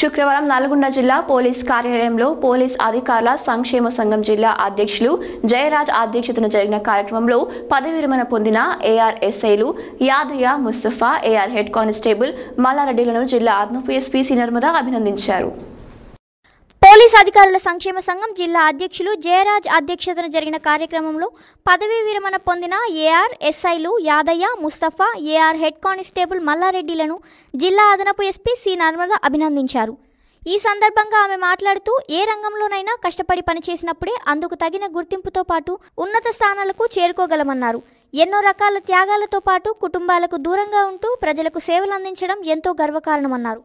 శుక్రవారం నల్గొండ జిల్లా పోలీస్ కార్యాలయంలో పోలీస్ అధికారుల సంక్షేమ సంఘం జిల్లా అధ్యక్షులు జయరాజ్ అధ్యక్షతన జరిగిన కార్యక్రమంలో పదవి విరమణ పొందిన ఏఆర్ఎస్ఐలు Yadaiah Mustafa AR head constable మల్లారెడ్డిలను జిల్లా అదనపు ఎస్పీ సీనర్మద అభినందించారు పోలీస్ అధికారుల సంక్షేమ సంఘం జిల్లా అధ్యక్షులు జయరాజ్ అధ్యక్షతన జరిగిన కార్యక్రమంలో పదవీ విరమణ పొందిన ఏఆర్ ఎస్ఐలు Yadaiah Mustafa AR head constable మల్లారెడ్డిలను జిల్లా అదనపు ఎస్పీ సి నర్మద అభినందించారు ఈ సందర్భంగా ఆమె మాట్లాడుతూ ఏ రంగంలోనైనా కష్టపడి పనిచేసినప్పుడే అందుకు తగిన గుర్తింపుతో పాటు ఉన్నత స్థానాలకు చేరుకోగలమన్నారు ఎన్నో రకాల త్యాగాలతో పాటు కుటుంబాలకు దూరంగా ఉంటూ ప్రజలకు సేవలు అందించడం ఎంతో గర్వకారణమన్నారు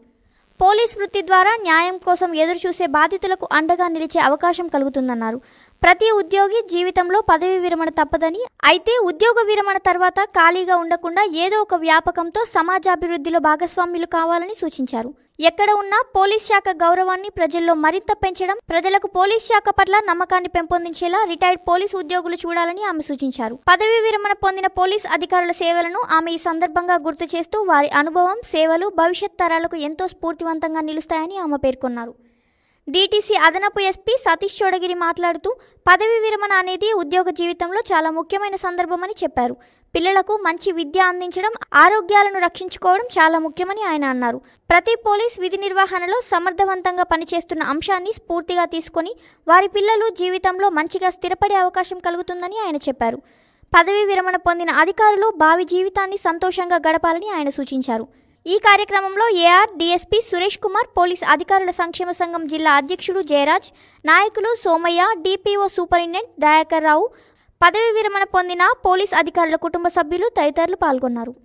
పోలీస్ వృత్తి ద్వారా న్యాయం కోసం ఎదురుచూసే బాధితులకు అండగా నిలిచే అవకాశం కలుగుతుందన్నారు ప్రతి ఉద్యోగి జీవితంలో పదవి విరమణ తప్పదని అయితే ఉద్యోగ విరమణ తర్వాత ఖాళీగా ఉండకుండా ఏదో ఒక వ్యాపకంతో సమాజాభివృద్ధిలో భాగస్వామ్యులు కావాలని సూచించారు ఎక్కడ ఉన్నా పోలీస్ శాఖ గౌరవాన్ని ప్రజల్లో మరింత పెంచడం ప్రజలకు పోలీస్ శాఖ పట్ల నమ్మకాన్ని పెంపొందించేలా రిటైర్డ్ పోలీస్ ఉద్యోగులు చూడాలని ఆమె సూచించారు పదవీ విరమణ పొందిన పోలీస్ అధికారుల సేవలను ఆమె ఈ సందర్భంగా గుర్తు చేస్తూ వారి అనుభవం సేవలు భవిష్యత్ తరాలకు ఎంతో స్ఫూర్తివంతంగా నిలుస్తాయని ఆమె పేర్కొన్నారు డీటీసీ అదనపు ఎస్పీ సతీష్ చోడగిరి మాట్లాడుతూ పదవి విరమణ అనేది ఉద్యోగ జీవితంలో చాలా ముఖ్యమైన సందర్భమని చెప్పారు పిల్లలకు మంచి విద్య అందించడం ఆరోగ్యాలను రక్షించుకోవడం చాలా ముఖ్యమని ఆయన అన్నారు ప్రతి పోలీస్ విధి నిర్వహణలో సమర్థవంతంగా పనిచేస్తున్న అంశాన్ని స్ఫూర్తిగా తీసుకొని వారి పిల్లలు జీవితంలో మంచిగా స్థిరపడే అవకాశం కలుగుతుందని ఆయన చెప్పారు పదవీ విరమణ పొందిన అధికారులు భావి జీవితాన్ని సంతోషంగా గడపాలని ఆయన సూచించారు ఈ కార్యక్రమంలో AR DSP Suresh Kumar police అధికారుల సంక్షేమ సంఘం జిల్లా అధ్యక్షుడు జయరాజ్ నాయకులు సోమయ్య డిపిఓ సూపరింటెండెంట్ దయాకర్ రావు పదవి విరమణ పొందిన పోలీస్ అధికారుల కుటుంబ సభ్యులు తదితరులు పాల్గొన్నారు